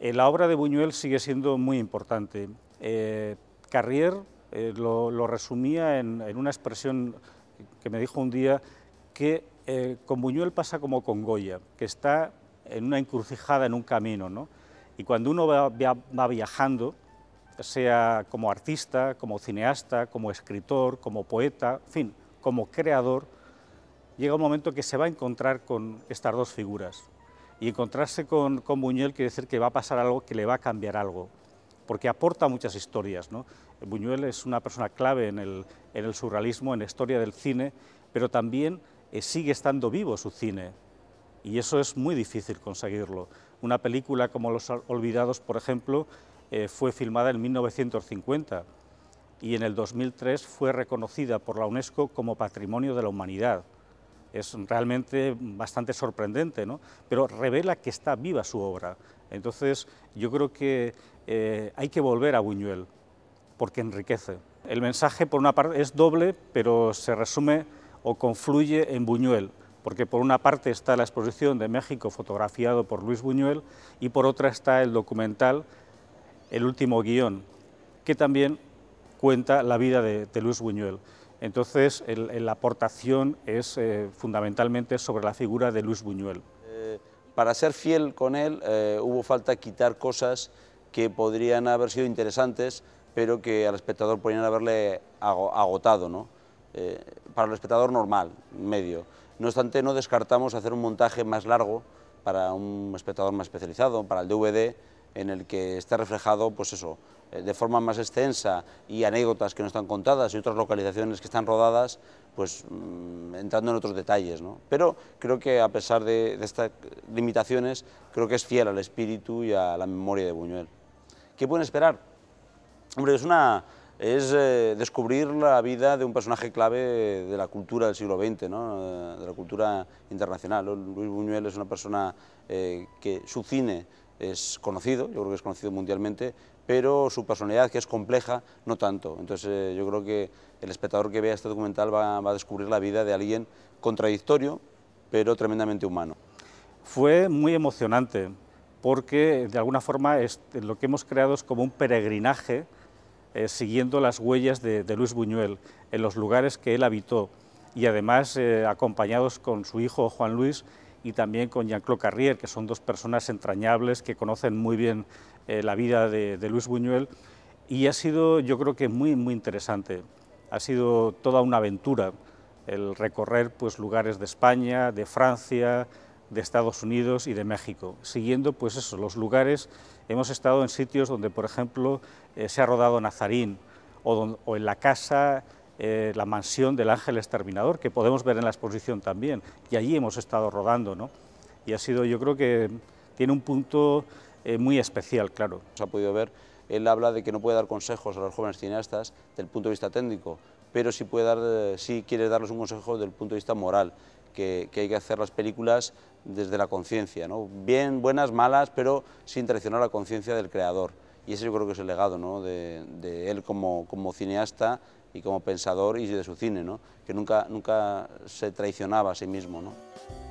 Eh, la obra de Buñuel sigue siendo muy importante. Eh, Carrier eh, lo, resumía en, una expresión que me dijo un día que con Buñuel pasa como con Goya, que está en una encrucijada, en un camino. Y cuando uno va, va viajando, sea como artista, como cineasta, como escritor, como poeta, en fin, como creador, llega un momento que se va a encontrar con estas dos figuras, y encontrarse con, Buñuel quiere decir que va a pasar algo, que le va a cambiar algo, porque aporta muchas historias. Buñuel es una persona clave en el, surrealismo, en la historia del cine, pero también eh, sigue estando vivo su cine, y eso es muy difícil conseguirlo. Una película como Los Olvidados, por ejemplo, eh, fue filmada en 1950 y en el 2003 fue reconocida por la UNESCO como Patrimonio de la Humanidad es realmente bastante sorprendente, ¿no? pero revela que está viva su obra. Entonces yo creo que eh, hay que volver a Buñuel, porque enriquece. El mensaje por una parte es doble, pero se resume o confluye en Buñuel, porque por una parte está la exposición de México fotografiado por Luis Buñuel y por otra está el documental El último guión, que también cuenta la vida de Luis Buñuel. Entonces, la aportación es eh, fundamentalmente sobre la figura de Luis Buñuel. Eh, para ser fiel con él, eh, hubo falta quitar cosas que podrían haber sido interesantes, pero que al espectador podrían haberle agotado, ¿no? para el espectador normal, medio. No obstante, no descartamos hacer un montaje más largo para un espectador más especializado, para el DVD, en el que está reflejado, pues eso, eh, de forma más extensa y anécdotas que no están contadas y otras localizaciones que están rodadas, pues mm, entrando en otros detalles. ¿no? Pero creo que a pesar de, de, estas limitaciones, creo que es fiel al espíritu y a la memoria de Buñuel. ¿Qué pueden esperar? Hombre, es una, es eh, descubrir la vida de un personaje clave de la cultura del siglo XX, eh, de la cultura internacional. Luis Buñuel es una persona eh, que su cine es conocido, yo creo que es conocido mundialmente, pero su personalidad, que es compleja, no tanto. Entonces yo creo que el espectador que vea este documental va, a descubrir la vida de alguien contradictorio, pero tremendamente humano. Fue muy emocionante, porque de alguna forma lo que hemos creado es como un peregrinaje eh, siguiendo las huellas de, Luis Buñuel en los lugares que él habitó y además eh, acompañados con su hijo Juan Luis y también con Jean-Claude Carrier, que son dos personas entrañables que conocen muy bien eh, la vida de, de Luis Buñuel y ha sido yo creo que muy muy interesante. Ha sido toda una aventura el recorrer pues lugares de España, de Francia, de Estados Unidos y de México, siguiendo pues eso, los lugares, hemos estado en sitios donde por ejemplo eh, se ha rodado Nazarín o, en la casa, eh, la mansión del Ángel Exterminador, que podemos ver en la exposición también, y allí hemos estado rodando, ¿no? Y ha sido, yo creo que tiene un punto eh, muy especial, claro. Se ha podido ver, él habla de que no puede dar consejos a los jóvenes cineastas del punto de vista técnico, pero sí, puede dar, sí quiere darles un consejo del punto de vista moral, que, hay que hacer las películas desde la conciencia, bien, buenas, malas, pero sin traicionar la conciencia del creador. Y ese yo creo que es el legado de, él como, como, cineasta y como pensador y de su cine, ¿no? que nunca, nunca se traicionaba a sí mismo. ¿no?